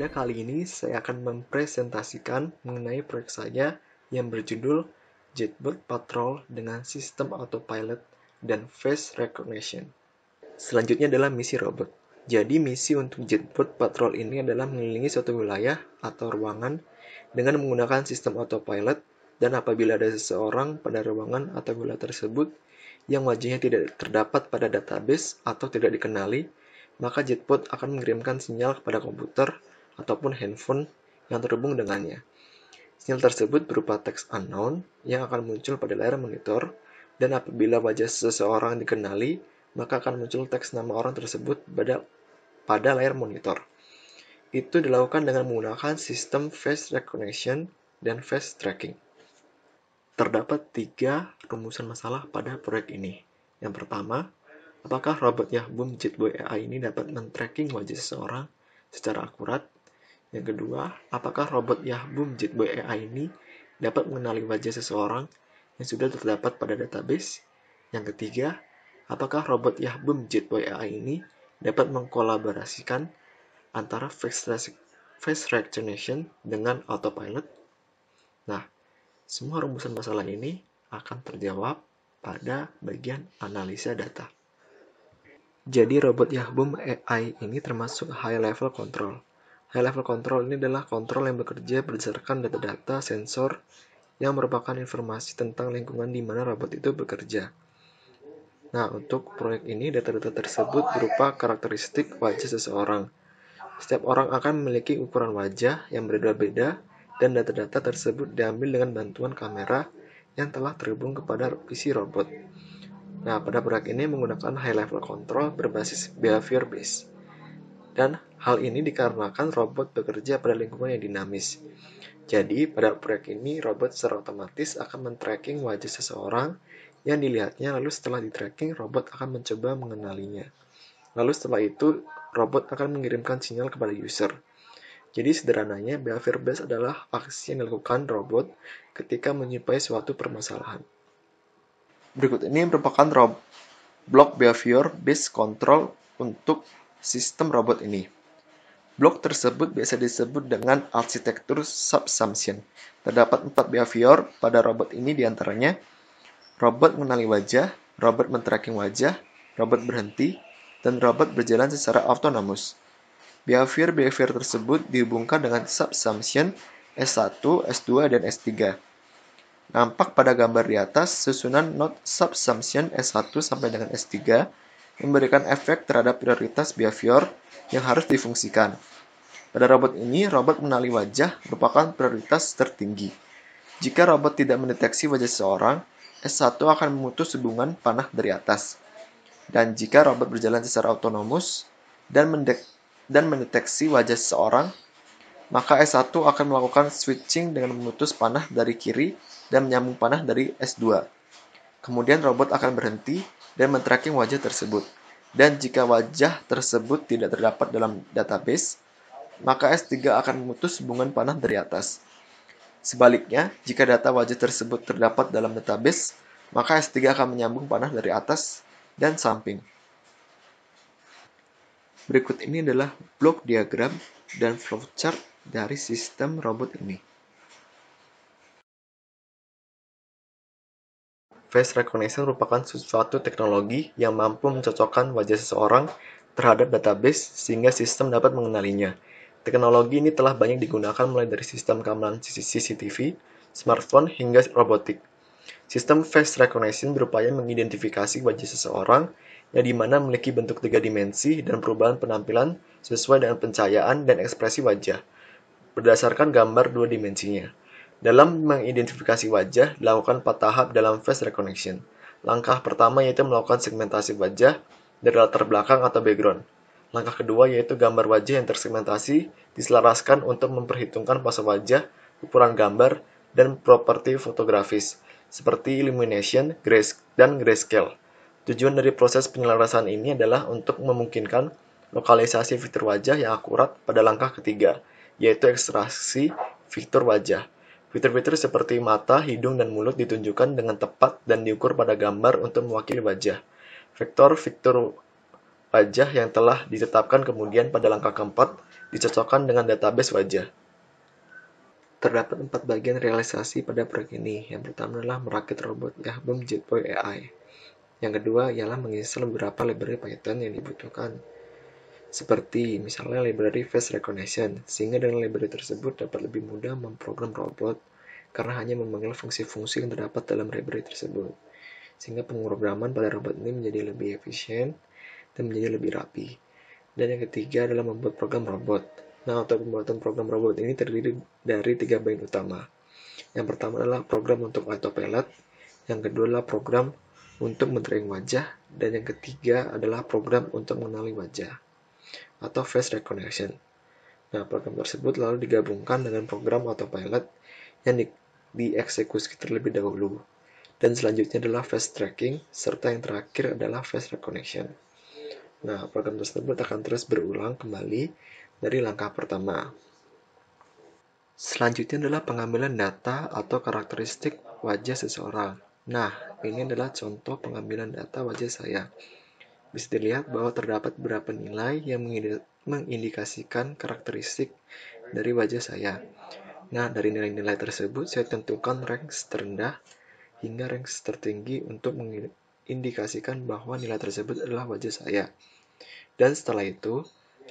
pada kali ini saya akan mempresentasikan mengenai proyek saya yang berjudul Jetbird Patrol dengan sistem autopilot dan face recognition. Selanjutnya adalah misi robot. Jadi misi untuk Jetbird Patrol ini adalah mengelilingi suatu wilayah atau ruangan dengan menggunakan sistem autopilot dan apabila ada seseorang pada ruangan atau wilayah tersebut yang wajahnya tidak terdapat pada database atau tidak dikenali, maka Jetbot akan mengirimkan sinyal kepada komputer ataupun handphone yang terhubung dengannya. Sinyal tersebut berupa teks unknown yang akan muncul pada layar monitor, dan apabila wajah seseorang dikenali, maka akan muncul teks nama orang tersebut pada, pada layar monitor. Itu dilakukan dengan menggunakan sistem face recognition dan face tracking. Terdapat tiga rumusan masalah pada proyek ini. Yang pertama, apakah robotnya Yahboom Jetboy AI ini dapat men-tracking wajah seseorang secara akurat yang kedua, apakah robot Yahboom Boy AI ini dapat mengenali wajah seseorang yang sudah terdapat pada database? Yang ketiga, apakah robot Yahboom Boy AI ini dapat mengkolaborasikan antara face recognition dengan autopilot? Nah, semua rumusan masalah ini akan terjawab pada bagian analisa data. Jadi robot Yahboom AI ini termasuk high level control High level control ini adalah kontrol yang bekerja berdasarkan data-data sensor yang merupakan informasi tentang lingkungan di mana robot itu bekerja. Nah, untuk proyek ini data-data tersebut berupa karakteristik wajah seseorang. Setiap orang akan memiliki ukuran wajah yang berbeda-beda dan data-data tersebut diambil dengan bantuan kamera yang telah terhubung kepada PC robot. Nah, pada proyek ini menggunakan high level control berbasis behavior based dan Hal ini dikarenakan robot bekerja pada lingkungan yang dinamis. Jadi, pada proyek ini, robot secara otomatis akan men-tracking wajah seseorang yang dilihatnya, lalu setelah di-tracking, robot akan mencoba mengenalinya. Lalu setelah itu, robot akan mengirimkan sinyal kepada user. Jadi sederhananya, behavior based adalah aksi yang dilakukan robot ketika menyimpai suatu permasalahan. Berikut ini merupakan blok behavior based control untuk sistem robot ini. Blok tersebut biasa disebut dengan arsitektur subsumption. Terdapat empat behavior pada robot ini diantaranya robot mengenali wajah, robot men-tracking wajah, robot berhenti, dan robot berjalan secara autonomous. Behavior-behavior tersebut dihubungkan dengan subsumption S1, S2, dan S3. Nampak pada gambar di atas, susunan node subsumption S1 sampai dengan S3 memberikan efek terhadap prioritas behavior yang harus difungsikan. Pada robot ini, robot menali wajah merupakan prioritas tertinggi. Jika robot tidak mendeteksi wajah seseorang, S1 akan memutus hubungan panah dari atas. Dan jika robot berjalan secara autonomus dan, dan mendeteksi wajah seseorang, maka S1 akan melakukan switching dengan memutus panah dari kiri dan menyambung panah dari S2. Kemudian robot akan berhenti dan men-tracking wajah tersebut. Dan jika wajah tersebut tidak terdapat dalam database, maka S3 akan memutus hubungan panah dari atas. Sebaliknya, jika data wajah tersebut terdapat dalam database, maka S3 akan menyambung panah dari atas dan samping. Berikut ini adalah blok diagram dan flowchart dari sistem robot ini. Face recognition merupakan suatu teknologi yang mampu mencocokkan wajah seseorang terhadap database sehingga sistem dapat mengenalinya. Teknologi ini telah banyak digunakan mulai dari sistem keamanan CCTV, smartphone, hingga robotik. Sistem face recognition berupaya mengidentifikasi wajah seseorang yang dimana memiliki bentuk tiga dimensi dan perubahan penampilan sesuai dengan pencahayaan dan ekspresi wajah berdasarkan gambar dua dimensinya. Dalam mengidentifikasi wajah, dilakukan empat tahap dalam face recognition. Langkah pertama yaitu melakukan segmentasi wajah dari latar belakang atau background. Langkah kedua yaitu gambar wajah yang tersegmentasi diselaraskan untuk memperhitungkan pose wajah, ukuran gambar, dan properti fotografis seperti illumination, grays, dan grayscale. Tujuan dari proses penyelarasan ini adalah untuk memungkinkan lokalisasi fitur wajah yang akurat pada langkah ketiga, yaitu ekstraksi fitur wajah. Fitur-fitur seperti mata, hidung, dan mulut ditunjukkan dengan tepat dan diukur pada gambar untuk mewakili wajah. vektor vektor wajah yang telah ditetapkan kemudian pada langkah keempat dicocokkan dengan database wajah. Terdapat empat bagian realisasi pada proyek ini. Yang pertama adalah merakit robot Yahbom Jetboy AI. Yang kedua ialah menginstal beberapa library Python yang dibutuhkan seperti misalnya library face recognition, sehingga dengan library tersebut dapat lebih mudah memprogram robot karena hanya memanggil fungsi-fungsi yang terdapat dalam library tersebut. Sehingga pemrograman pada robot ini menjadi lebih efisien dan menjadi lebih rapi. Dan yang ketiga adalah membuat program robot. Nah, untuk pembuatan program robot ini terdiri dari tiga bagian utama. Yang pertama adalah program untuk autopilot, yang kedua adalah program untuk mentering wajah, dan yang ketiga adalah program untuk mengenali wajah atau face recognition. Nah, program tersebut lalu digabungkan dengan program autopilot yang di dieksekusi terlebih dahulu. Dan selanjutnya adalah face tracking, serta yang terakhir adalah face recognition. Nah, program tersebut akan terus berulang kembali dari langkah pertama. Selanjutnya adalah pengambilan data atau karakteristik wajah seseorang. Nah, ini adalah contoh pengambilan data wajah saya bisa dilihat bahwa terdapat beberapa nilai yang mengindikasikan karakteristik dari wajah saya. Nah, dari nilai-nilai tersebut, saya tentukan rank terendah hingga rank tertinggi untuk mengindikasikan bahwa nilai tersebut adalah wajah saya. Dan setelah itu,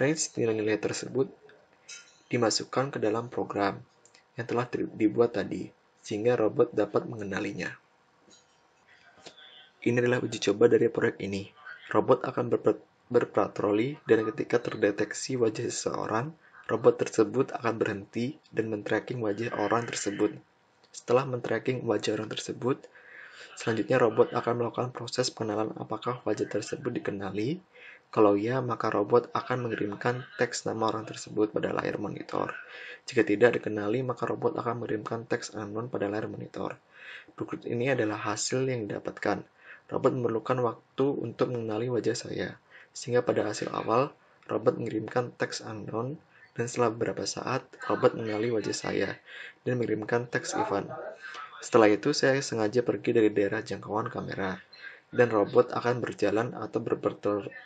range nilai-nilai tersebut dimasukkan ke dalam program yang telah dibuat tadi, sehingga robot dapat mengenalinya. Ini adalah uji coba dari proyek ini. Robot akan berpatroli dan ketika terdeteksi wajah seseorang, robot tersebut akan berhenti dan men-tracking wajah orang tersebut. Setelah men-tracking wajah orang tersebut, selanjutnya robot akan melakukan proses pengenalan apakah wajah tersebut dikenali. Kalau ya, maka robot akan mengirimkan teks nama orang tersebut pada layar monitor. Jika tidak dikenali, maka robot akan mengirimkan teks anon pada layar monitor. Berikut ini adalah hasil yang didapatkan. Robert memerlukan waktu untuk mengenali wajah saya, sehingga pada hasil awal, Robert mengirimkan teks unknown, dan setelah beberapa saat, Robert mengenali wajah saya, dan mengirimkan teks Ivan. Setelah itu, saya sengaja pergi dari daerah jangkauan kamera, dan robot akan berjalan atau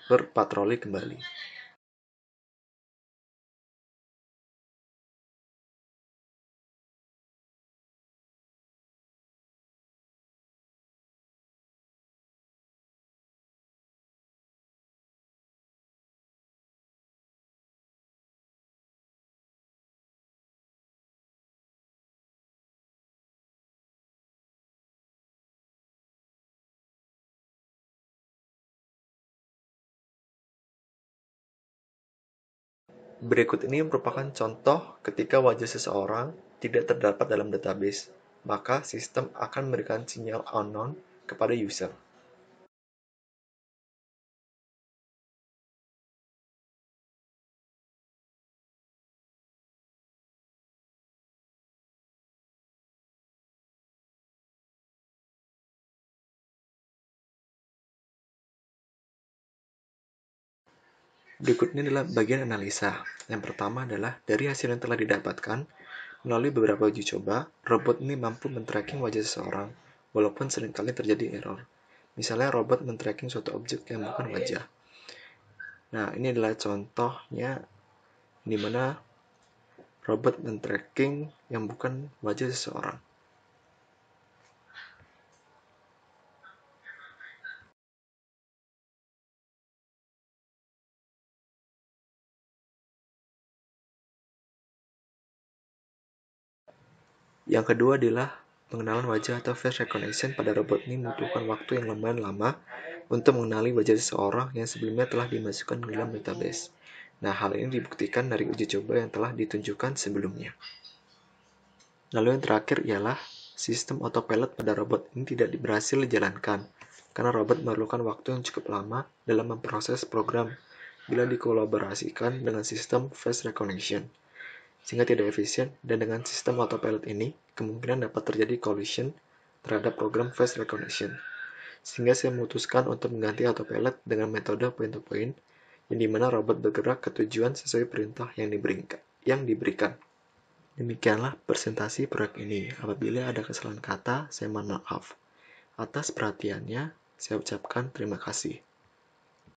berpatroli kembali. Berikut ini merupakan contoh ketika wajah seseorang tidak terdapat dalam database, maka sistem akan memberikan sinyal unknown kepada user. Berikutnya adalah bagian analisa. Yang pertama adalah dari hasil yang telah didapatkan, melalui beberapa uji coba, robot ini mampu men-tracking wajah seseorang, walaupun seringkali terjadi error. Misalnya robot men-tracking suatu objek yang bukan wajah. Nah, ini adalah contohnya di mana robot men-tracking yang bukan wajah seseorang. Yang kedua adalah pengenalan wajah atau face recognition pada robot ini membutuhkan waktu yang lumayan lama untuk mengenali wajah seseorang yang sebelumnya telah dimasukkan ke dalam database. Nah, hal ini dibuktikan dari uji coba yang telah ditunjukkan sebelumnya. Lalu yang terakhir ialah sistem autopilot pada robot ini tidak berhasil dijalankan karena robot memerlukan waktu yang cukup lama dalam memproses program bila dikolaborasikan dengan sistem face recognition sehingga tidak efisien, dan dengan sistem autopilot ini, kemungkinan dapat terjadi collision terhadap program face recognition. Sehingga saya memutuskan untuk mengganti autopilot dengan metode point-to-point, yang dimana robot bergerak ke tujuan sesuai perintah yang diberikan. Yang diberikan. Demikianlah presentasi proyek ini. Apabila ada kesalahan kata, saya mohon maaf. Atas perhatiannya, saya ucapkan terima kasih.